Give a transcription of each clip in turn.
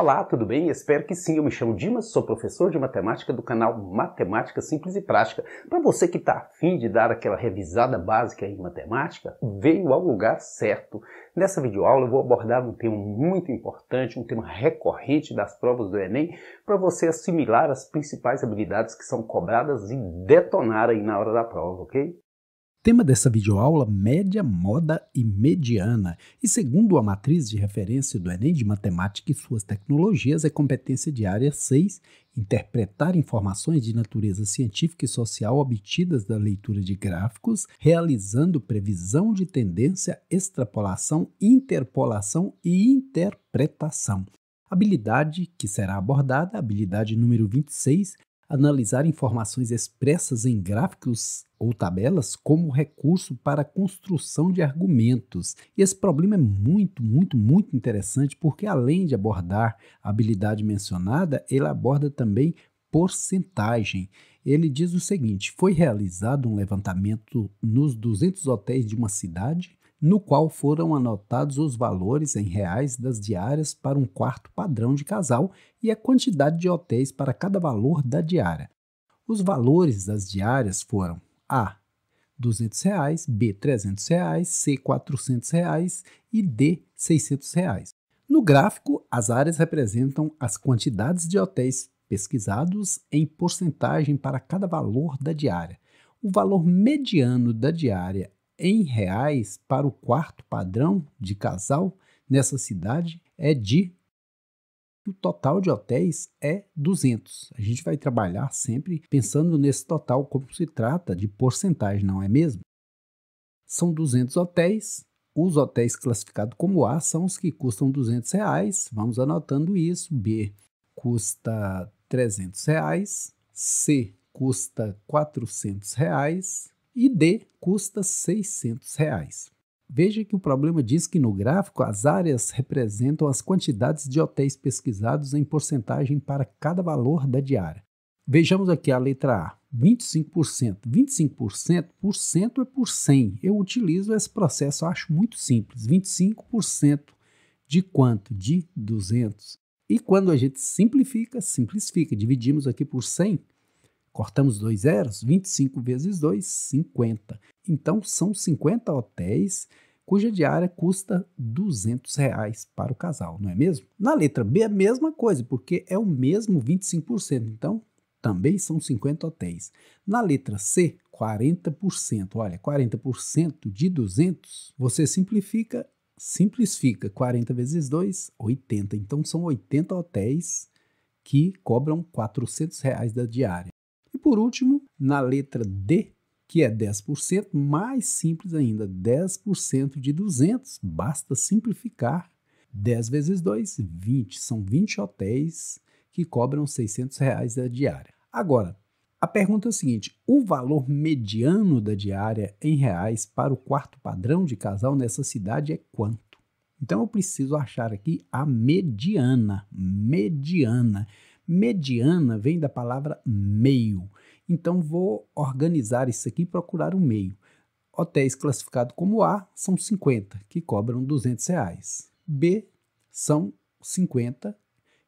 Olá, tudo bem? Espero que sim. Eu me chamo Dimas, sou professor de matemática do canal Matemática Simples e Prática. Para você que está afim de dar aquela revisada básica em matemática, veio ao lugar certo. Nessa videoaula eu vou abordar um tema muito importante, um tema recorrente das provas do Enem, para você assimilar as principais habilidades que são cobradas e detonar aí na hora da prova, ok? Tema dessa videoaula: média, moda e mediana. E segundo a matriz de referência do Enem de Matemática e suas tecnologias, é competência de área 6 interpretar informações de natureza científica e social obtidas da leitura de gráficos, realizando previsão de tendência, extrapolação, interpolação e interpretação. Habilidade que será abordada, habilidade número 26, analisar informações expressas em gráficos ou tabelas como recurso para a construção de argumentos. E esse problema é muito, muito, muito interessante porque além de abordar a habilidade mencionada, ele aborda também porcentagem. Ele diz o seguinte: foi realizado um levantamento nos 200 hotéis de uma cidade no qual foram anotados os valores em reais das diárias para um quarto padrão de casal e a quantidade de hotéis para cada valor da diária. Os valores das diárias foram A. R$ 200, reais, B. R$ 300, reais, C. R$ 400 reais, e D. R$ 600. Reais. No gráfico, as áreas representam as quantidades de hotéis pesquisados em porcentagem para cada valor da diária. O valor mediano da diária em reais para o quarto padrão de casal nessa cidade é de. O total de hotéis é 200. A gente vai trabalhar sempre pensando nesse total, como se trata de porcentagem, não é mesmo? São 200 hotéis. Os hotéis classificados como A são os que custam 200 reais. Vamos anotando isso. B custa 300 reais. C custa 400 reais e D custa R$ 600. Reais. Veja que o problema diz que no gráfico as áreas representam as quantidades de hotéis pesquisados em porcentagem para cada valor da diária. Vejamos aqui a letra A, 25%. 25% por cento é por 100. Eu utilizo esse processo, acho muito simples. 25% de quanto? De 200. E quando a gente simplifica, simplifica. Dividimos aqui por 100, Cortamos dois zeros, 25 vezes 2, 50. Então são 50 hotéis cuja diária custa 200 reais para o casal, não é mesmo? Na letra B a mesma coisa, porque é o mesmo 25%, então também são 50 hotéis. Na letra C, 40%. Olha, 40% de 200, você simplifica, simplifica 40 vezes 2, 80. Então são 80 hotéis que cobram 400 reais da diária por último, na letra D, que é 10%, mais simples ainda, 10% de 200, basta simplificar. 10 vezes 2, 20. São 20 hotéis que cobram 600 reais a diária. Agora, a pergunta é o seguinte: o valor mediano da diária em reais para o quarto padrão de casal nessa cidade é quanto? Então eu preciso achar aqui a mediana, mediana. Mediana vem da palavra meio. Então vou organizar isso aqui e procurar um meio. Hotéis classificados como A são 50, que cobram 200 reais. B são 50,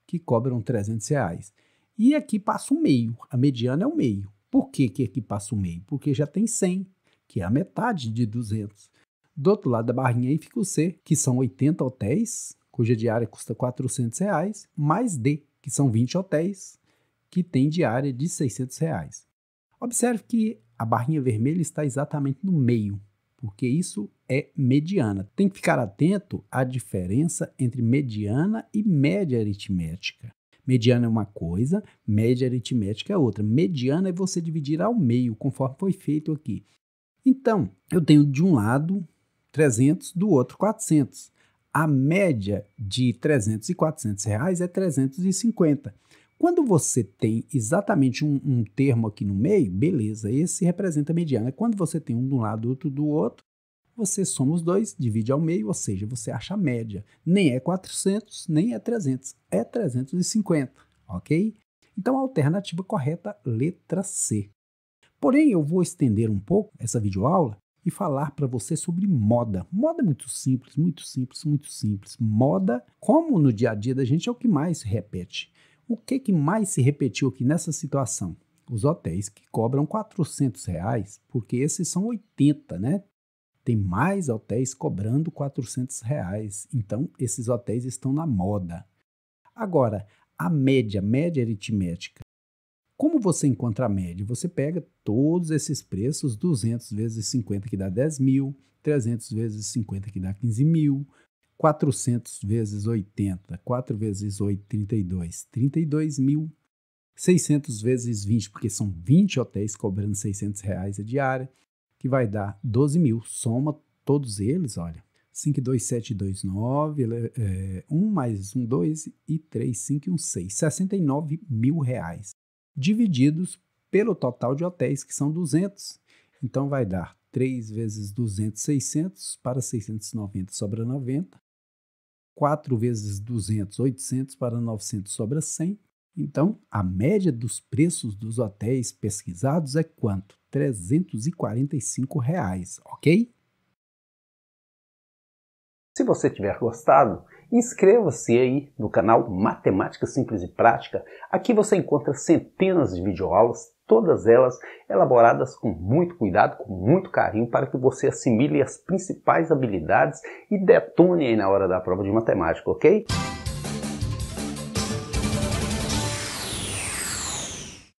que cobram 300 reais. E aqui passa o meio, a mediana é o meio. Por que, que aqui passa o meio? Porque já tem 100, que é a metade de 200. Do outro lado da barrinha aí fica o C, que são 80 hotéis, cuja diária custa 400 reais, mais D, que são 20 hotéis que tem diária de 600 reais. Observe que a barrinha vermelha está exatamente no meio, porque isso é mediana. Tem que ficar atento à diferença entre mediana e média aritmética. Mediana é uma coisa, média aritmética é outra. Mediana é você dividir ao meio, conforme foi feito aqui. Então, eu tenho de um lado 300, do outro 400. A média de 300 e 400 reais é 350. Quando você tem exatamente um, um termo aqui no meio, beleza, esse representa a mediana. Quando você tem um de um lado, outro do outro, você soma os dois, divide ao meio, ou seja, você acha a média. Nem é 400, nem é 300, é 350, ok? Então, a alternativa correta, letra C. Porém, eu vou estender um pouco essa videoaula e falar para você sobre moda. Moda é muito simples, muito simples, muito simples. Moda, como no dia a dia da gente, é o que mais se repete. O que, que mais se repetiu aqui nessa situação? Os hotéis que cobram 400 reais, porque esses são 80, né? Tem mais hotéis cobrando 400 reais. Então, esses hotéis estão na moda. Agora, a média, média aritmética como você encontra a média? Você pega todos esses preços, 200 vezes 50 que dá 10 mil, 300 vezes 50 que dá 15 mil, 400 vezes 80, 4 vezes 8, 32, 32 mil, 600 vezes 20, porque são 20 hotéis cobrando 600 reais a diária, que vai dar 12 mil. Soma todos eles, olha, 5, 2, 7, 2, 9, é, 1 mais 1, 2 e 3, 5 e 1, 6, 69 mil reais divididos pelo total de hotéis, que são 200. Então vai dar 3 vezes 200, 600, para 690 sobra 90. 4 vezes 200, 800, para 900 sobra 100. Então, a média dos preços dos hotéis pesquisados é quanto? R$ 345, reais, ok? Se você tiver gostado, Inscreva-se aí no canal Matemática Simples e Prática. Aqui você encontra centenas de videoaulas, todas elas elaboradas com muito cuidado, com muito carinho, para que você assimile as principais habilidades e detone aí na hora da prova de matemática, ok?